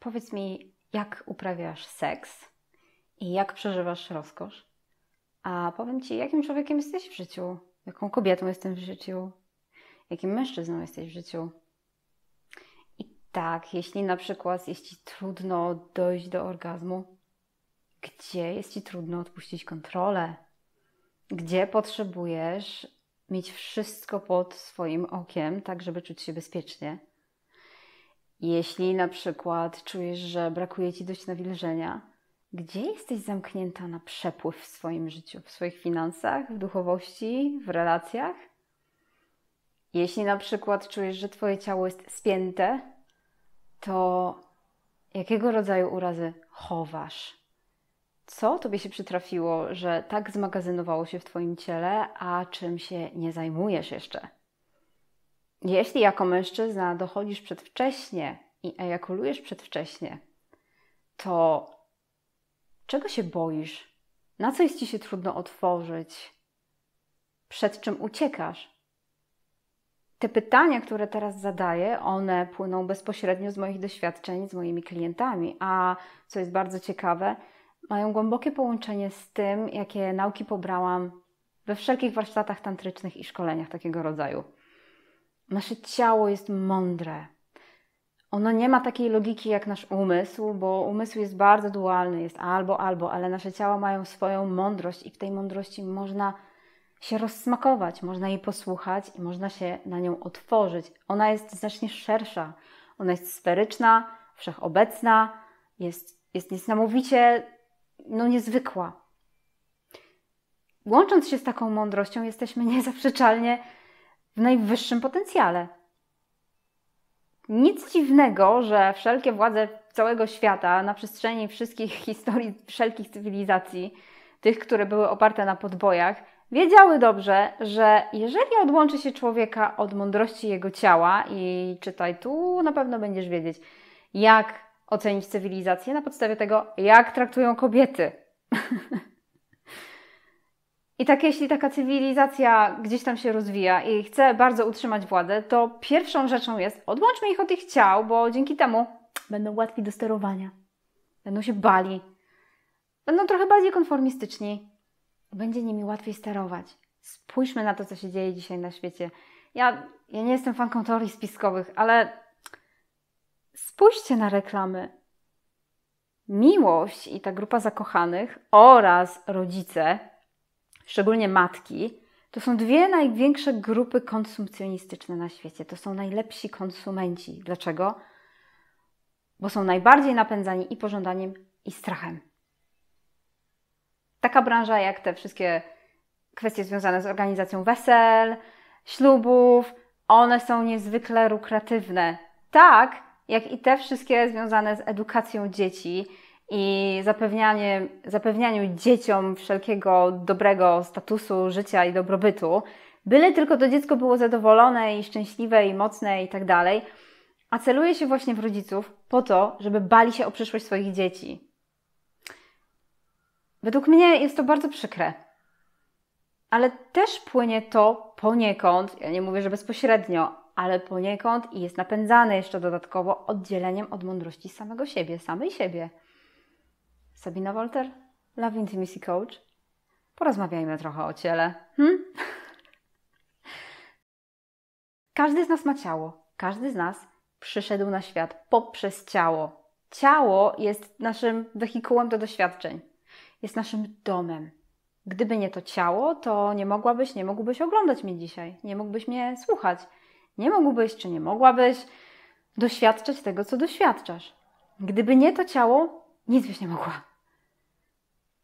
Powiedz mi, jak uprawiasz seks i jak przeżywasz rozkosz? A powiem ci, jakim człowiekiem jesteś w życiu? Jaką kobietą jestem w życiu? Jakim mężczyzną jesteś w życiu? I tak, jeśli na przykład jest ci trudno dojść do orgazmu, gdzie jest ci trudno odpuścić kontrolę? Gdzie potrzebujesz mieć wszystko pod swoim okiem, tak żeby czuć się bezpiecznie? Jeśli na przykład czujesz, że brakuje ci dość nawilżenia, gdzie jesteś zamknięta na przepływ w swoim życiu, w swoich finansach, w duchowości, w relacjach? Jeśli na przykład czujesz, że twoje ciało jest spięte, to jakiego rodzaju urazy chowasz? Co tobie się przytrafiło, że tak zmagazynowało się w twoim ciele, a czym się nie zajmujesz jeszcze? Jeśli jako mężczyzna dochodzisz przedwcześnie i ejakulujesz przedwcześnie, to czego się boisz? Na co jest ci się trudno otworzyć? Przed czym uciekasz? Te pytania, które teraz zadaję, one płyną bezpośrednio z moich doświadczeń z moimi klientami, a co jest bardzo ciekawe, mają głębokie połączenie z tym, jakie nauki pobrałam we wszelkich warsztatach tantrycznych i szkoleniach takiego rodzaju. Nasze ciało jest mądre. Ono nie ma takiej logiki jak nasz umysł, bo umysł jest bardzo dualny, jest albo, albo, ale nasze ciała mają swoją mądrość i w tej mądrości można się rozsmakować, można jej posłuchać i można się na nią otworzyć. Ona jest znacznie szersza, ona jest sferyczna, wszechobecna, jest, jest niesamowicie no, niezwykła. Łącząc się z taką mądrością, jesteśmy niezaprzeczalnie w najwyższym potencjale. Nic dziwnego, że wszelkie władze całego świata na przestrzeni wszystkich historii, wszelkich cywilizacji, tych, które były oparte na podbojach, wiedziały dobrze, że jeżeli odłączy się człowieka od mądrości jego ciała, i czytaj tu, na pewno będziesz wiedzieć, jak ocenić cywilizację na podstawie tego, jak traktują kobiety. I tak jeśli taka cywilizacja gdzieś tam się rozwija i chce bardzo utrzymać władzę, to pierwszą rzeczą jest odłączmy ich od ich ciał, bo dzięki temu będą łatwi do sterowania. Będą się bali. Będą trochę bardziej konformistyczni. Będzie nimi łatwiej sterować. Spójrzmy na to, co się dzieje dzisiaj na świecie. Ja, ja nie jestem fanką teorii spiskowych, ale spójrzcie na reklamy. Miłość i ta grupa zakochanych oraz rodzice szczególnie matki, to są dwie największe grupy konsumpcjonistyczne na świecie. To są najlepsi konsumenci. Dlaczego? Bo są najbardziej napędzani i pożądaniem, i strachem. Taka branża jak te wszystkie kwestie związane z organizacją wesel, ślubów, one są niezwykle lukratywne. Tak, jak i te wszystkie związane z edukacją dzieci i zapewnianie, zapewnianiu dzieciom wszelkiego dobrego statusu, życia i dobrobytu, byle tylko to dziecko było zadowolone i szczęśliwe i mocne i tak dalej. A celuje się właśnie w rodziców po to, żeby bali się o przyszłość swoich dzieci. Według mnie jest to bardzo przykre. Ale też płynie to poniekąd, ja nie mówię, że bezpośrednio, ale poniekąd i jest napędzane jeszcze dodatkowo oddzieleniem od mądrości samego siebie, samej siebie. Sabina Wolter, Love Intimacy Coach. Porozmawiajmy trochę o ciele. Hmm? Każdy z nas ma ciało. Każdy z nas przyszedł na świat poprzez ciało. Ciało jest naszym wehikułem do doświadczeń. Jest naszym domem. Gdyby nie to ciało, to nie mogłabyś, nie mógłbyś oglądać mnie dzisiaj. Nie mógłbyś mnie słuchać. Nie mógłbyś, czy nie mogłabyś doświadczać tego, co doświadczasz. Gdyby nie to ciało, nic byś nie mogła.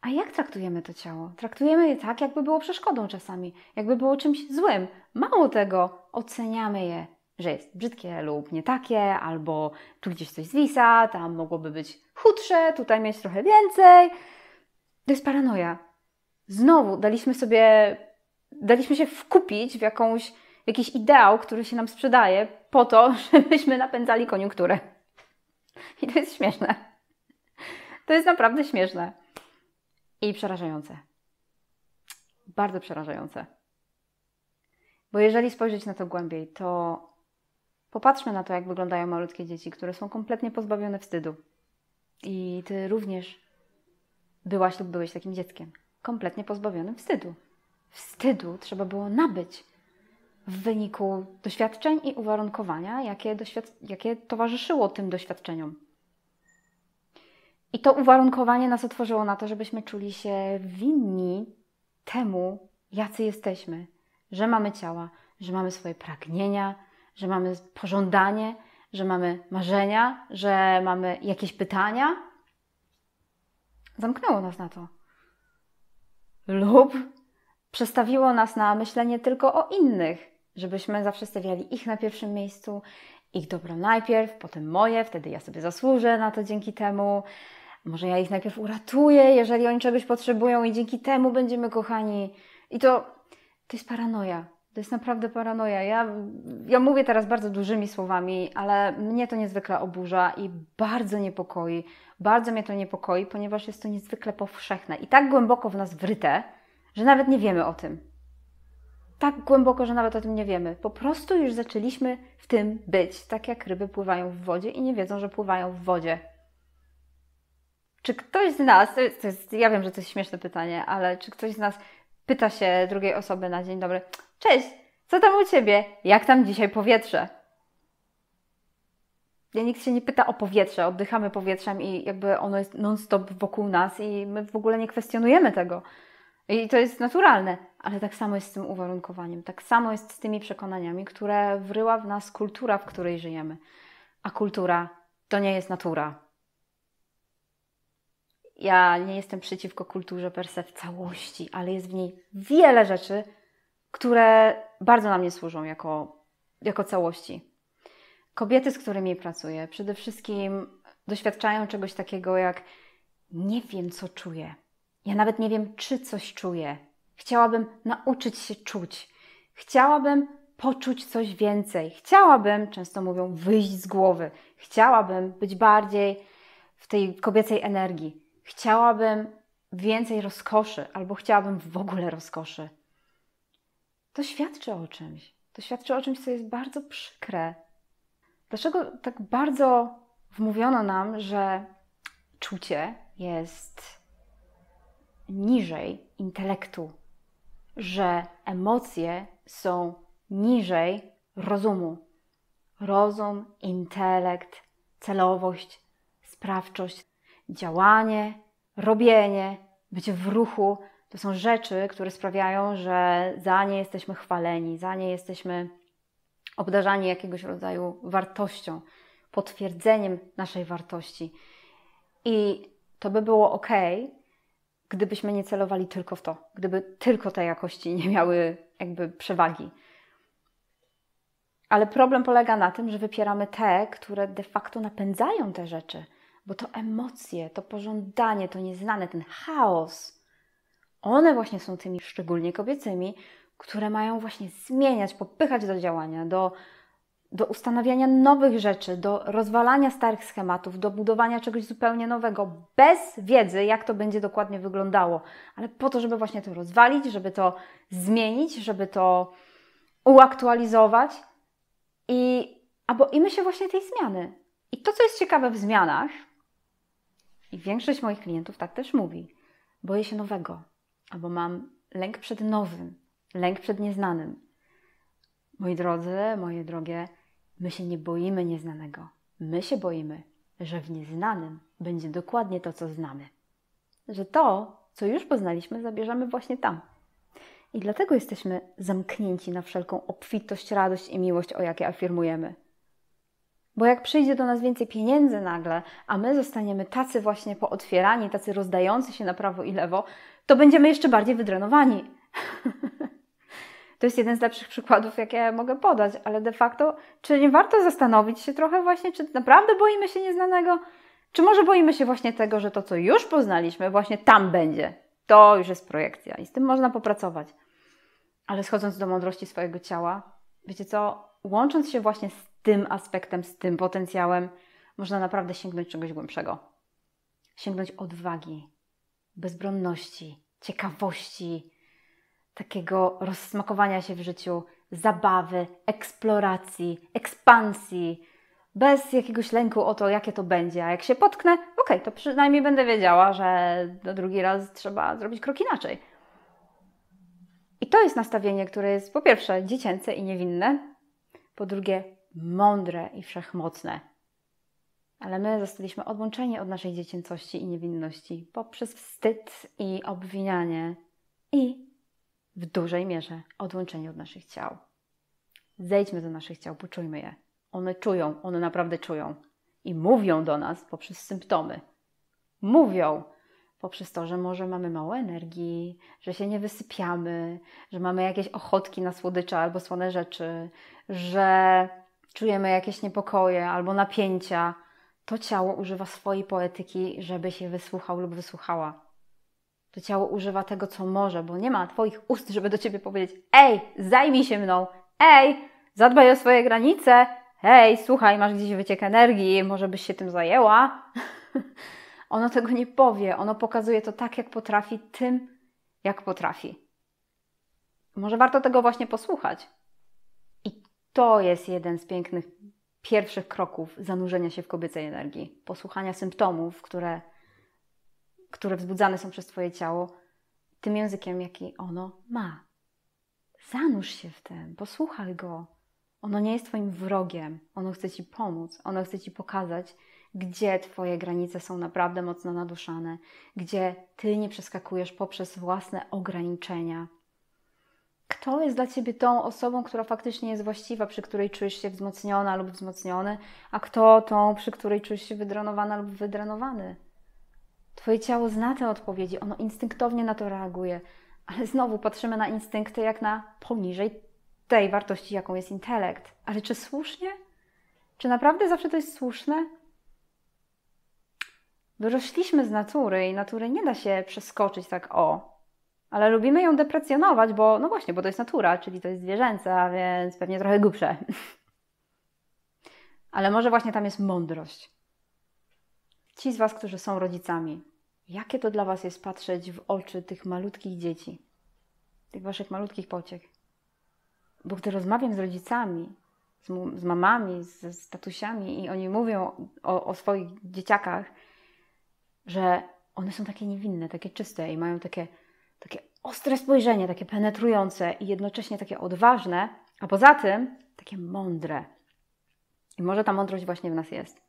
A jak traktujemy to ciało? Traktujemy je tak, jakby było przeszkodą czasami, jakby było czymś złym. Mało tego, oceniamy je, że jest brzydkie lub nie takie, albo tu gdzieś coś zwisa, tam mogłoby być chudsze, tutaj mieć trochę więcej. To jest paranoia. Znowu daliśmy sobie, daliśmy się wkupić w jakąś, jakiś ideał, który się nam sprzedaje, po to, żebyśmy napędzali koniunkturę. I to jest śmieszne. To jest naprawdę śmieszne i przerażające. Bardzo przerażające. Bo jeżeli spojrzeć na to głębiej, to popatrzmy na to, jak wyglądają malutkie dzieci, które są kompletnie pozbawione wstydu. I ty również byłaś lub byłeś takim dzieckiem, kompletnie pozbawionym wstydu. Wstydu trzeba było nabyć w wyniku doświadczeń i uwarunkowania, jakie, doświad- jakie towarzyszyło tym doświadczeniom. I to uwarunkowanie nas otworzyło na to, żebyśmy czuli się winni temu, jacy jesteśmy, że mamy ciała, że mamy swoje pragnienia, że mamy pożądanie, że mamy marzenia, że mamy jakieś pytania. Zamknęło nas na to. Lub przestawiło nas na myślenie tylko o innych, żebyśmy zawsze stawiali ich na pierwszym miejscu, ich dobro najpierw, potem moje, wtedy ja sobie zasłużę na to dzięki temu. Może ja ich najpierw uratuję, jeżeli oni czegoś potrzebują i dzięki temu będziemy kochani. I to, to jest paranoia. To jest naprawdę paranoia. Ja, ja mówię teraz bardzo dużymi słowami, ale mnie to niezwykle oburza i bardzo niepokoi. Bardzo mnie to niepokoi, ponieważ jest to niezwykle powszechne i tak głęboko w nas wryte, że nawet nie wiemy o tym tak głęboko, że nawet o tym nie wiemy. Po prostu już zaczęliśmy w tym być, tak jak ryby pływają w wodzie i nie wiedzą, że pływają w wodzie. Czy ktoś z nas, to jest, ja wiem, że to jest śmieszne pytanie, ale czy ktoś z nas pyta się drugiej osoby na dzień dobry, cześć, co tam u ciebie? Jak tam dzisiaj powietrze? Ja nikt się nie pyta o powietrze, oddychamy powietrzem i jakby ono jest non-stop wokół nas i my w ogóle nie kwestionujemy tego. I to jest naturalne, ale tak samo jest z tym uwarunkowaniem, tak samo jest z tymi przekonaniami, które wryła w nas kultura, w której żyjemy. A kultura to nie jest natura. Ja nie jestem przeciwko kulturze per se w całości, ale jest w niej wiele rzeczy, które bardzo nam nie służą jako, jako całości. Kobiety, z którymi pracuję, przede wszystkim doświadczają czegoś takiego jak nie wiem, co czuję ja nawet nie wiem, czy coś czuję. Chciałabym nauczyć się czuć. Chciałabym poczuć coś więcej. Chciałabym, często mówią, wyjść z głowy. Chciałabym być bardziej w tej kobiecej energii. Chciałabym więcej rozkoszy, albo chciałabym w ogóle rozkoszy. To świadczy o czymś. To świadczy o czymś, co jest bardzo przykre. Dlaczego tak bardzo wmówiono nam, że czucie jest niżej intelektu, że emocje są niżej rozumu. Rozum, intelekt, celowość, sprawczość, działanie, robienie, bycie w ruchu to są rzeczy, które sprawiają, że za nie jesteśmy chwaleni, za nie jesteśmy obdarzani jakiegoś rodzaju wartością, potwierdzeniem naszej wartości. I to by było ok, gdybyśmy nie celowali tylko w to, gdyby tylko te jakości nie miały jakby przewagi. Ale problem polega na tym, że wypieramy te, które de facto napędzają te rzeczy, bo to emocje, to pożądanie, to nieznane, ten chaos, one właśnie są tymi szczególnie kobiecymi, które mają właśnie zmieniać, popychać do działania, do do ustanawiania nowych rzeczy, do rozwalania starych schematów, do budowania czegoś zupełnie nowego, bez wiedzy, jak to będzie dokładnie wyglądało, ale po to, żeby właśnie to rozwalić, żeby to zmienić, żeby to uaktualizować i i boimy się właśnie tej zmiany. I to, co jest ciekawe w zmianach, i większość moich klientów tak też mówi, boję się nowego, albo mam lęk przed nowym, lęk przed nieznanym. Moi drodzy, moje drogie, My się nie boimy nieznanego. My się boimy, że w nieznanym będzie dokładnie to, co znamy. Że to, co już poznaliśmy, zabierzemy właśnie tam. I dlatego jesteśmy zamknięci na wszelką obfitość, radość i miłość, o jakie afirmujemy. Bo jak przyjdzie do nas więcej pieniędzy nagle, a my zostaniemy tacy właśnie pootwierani, tacy rozdający się na prawo i lewo, to będziemy jeszcze bardziej wydrenowani. To jest jeden z lepszych przykładów, jakie mogę podać, ale de facto, czy nie warto zastanowić się trochę właśnie, czy naprawdę boimy się nieznanego, czy może boimy się właśnie tego, że to, co już poznaliśmy, właśnie tam będzie. To już jest projekcja i z tym można popracować. Ale schodząc do mądrości swojego ciała, wiecie co, łącząc się właśnie z tym aspektem, z tym potencjałem, można naprawdę sięgnąć czegoś głębszego. Sięgnąć odwagi, bezbronności, ciekawości, takiego rozsmakowania się w życiu, zabawy, eksploracji, ekspansji, bez jakiegoś lęku o to, jakie to będzie. A jak się potknę, okej, okay, to przynajmniej będę wiedziała, że do drugi raz trzeba zrobić krok inaczej. I to jest nastawienie, które jest po pierwsze dziecięce i niewinne, po drugie mądre i wszechmocne. Ale my zostaliśmy odłączeni od naszej dziecięcości i niewinności poprzez wstyd i obwinianie i w dużej mierze odłączeni od naszych ciał. Zejdźmy do naszych ciał, poczujmy je. One czują, one naprawdę czują i mówią do nas poprzez symptomy. Mówią poprzez to, że może mamy mało energii, że się nie wysypiamy, że mamy jakieś ochotki na słodycze albo słone rzeczy, że czujemy jakieś niepokoje albo napięcia. To ciało używa swojej poetyki, żeby się wysłuchał lub wysłuchała. To ciało używa tego, co może, bo nie ma Twoich ust, żeby do Ciebie powiedzieć: Ej, zajmij się mną, ej, zadbaj o swoje granice, Ej, słuchaj, masz gdzieś wyciek energii, może byś się tym zajęła. ono tego nie powie, ono pokazuje to tak, jak potrafi, tym, jak potrafi. Może warto tego właśnie posłuchać. I to jest jeden z pięknych pierwszych kroków zanurzenia się w kobiecej energii, posłuchania symptomów, które które wzbudzane są przez Twoje ciało, tym językiem, jaki ono ma. Zanurz się w tym, posłuchaj go. Ono nie jest Twoim wrogiem, ono chce Ci pomóc, ono chce Ci pokazać, gdzie Twoje granice są naprawdę mocno naduszane, gdzie Ty nie przeskakujesz poprzez własne ograniczenia. Kto jest dla Ciebie tą osobą, która faktycznie jest właściwa, przy której czujesz się wzmocniona lub wzmocniony, a kto tą, przy której czujesz się wydronowana lub wydrenowany? Twoje ciało zna te odpowiedzi, ono instynktownie na to reaguje, ale znowu patrzymy na instynkty jak na poniżej tej wartości, jaką jest intelekt. Ale czy słusznie? Czy naprawdę zawsze to jest słuszne? Dorośliśmy z natury i natury nie da się przeskoczyć tak o. Ale lubimy ją deprecjonować, bo no właśnie, bo to jest natura, czyli to jest zwierzęce, a więc pewnie trochę głupsze. ale może właśnie tam jest mądrość. Ci z Was, którzy są rodzicami, jakie to dla Was jest patrzeć w oczy tych malutkich dzieci, tych Waszych malutkich pociech? Bo gdy rozmawiam z rodzicami, z, z mamami, z, z tatusiami i oni mówią o, o swoich dzieciakach, że one są takie niewinne, takie czyste i mają takie, takie ostre spojrzenie, takie penetrujące i jednocześnie takie odważne, a poza tym takie mądre. I może ta mądrość właśnie w nas jest.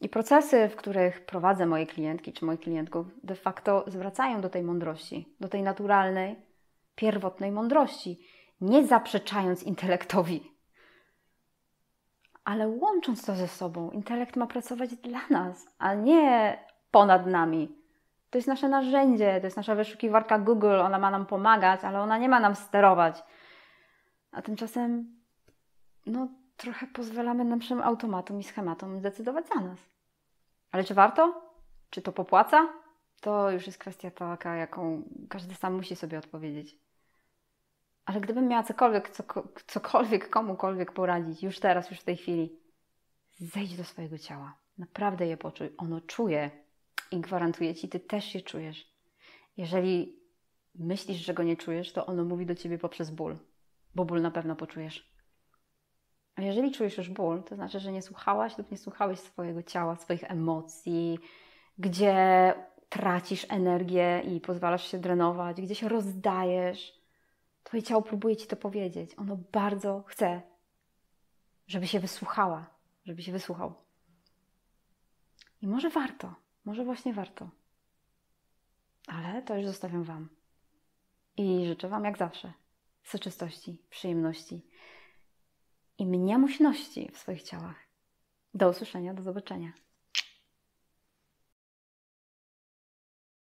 I procesy, w których prowadzę moje klientki czy moich klientów, de facto zwracają do tej mądrości, do tej naturalnej, pierwotnej mądrości, nie zaprzeczając intelektowi, ale łącząc to ze sobą. Intelekt ma pracować dla nas, a nie ponad nami. To jest nasze narzędzie, to jest nasza wyszukiwarka Google, ona ma nam pomagać, ale ona nie ma nam sterować. A tymczasem, no, trochę pozwalamy naszym automatom i schematom decydować za nas. Ale czy warto? Czy to popłaca? To już jest kwestia taka, jaką każdy sam musi sobie odpowiedzieć. Ale gdybym miała cokolwiek, cokolwiek komukolwiek poradzić, już teraz, już w tej chwili, zejdź do swojego ciała. Naprawdę je poczuj. Ono czuje i gwarantuje ci, ty też je czujesz. Jeżeli myślisz, że go nie czujesz, to ono mówi do ciebie poprzez ból, bo ból na pewno poczujesz. Jeżeli czujesz już ból, to znaczy, że nie słuchałaś lub nie słuchałeś swojego ciała, swoich emocji, gdzie tracisz energię i pozwalasz się drenować, gdzie się rozdajesz. Twoje ciało próbuje ci to powiedzieć. Ono bardzo chce, żeby się wysłuchała, żeby się wysłuchał. I może warto, może właśnie warto. Ale to już zostawiam Wam. I życzę Wam, jak zawsze, soczystości, przyjemności i mniemuśności w swoich ciałach. Do usłyszenia, do zobaczenia.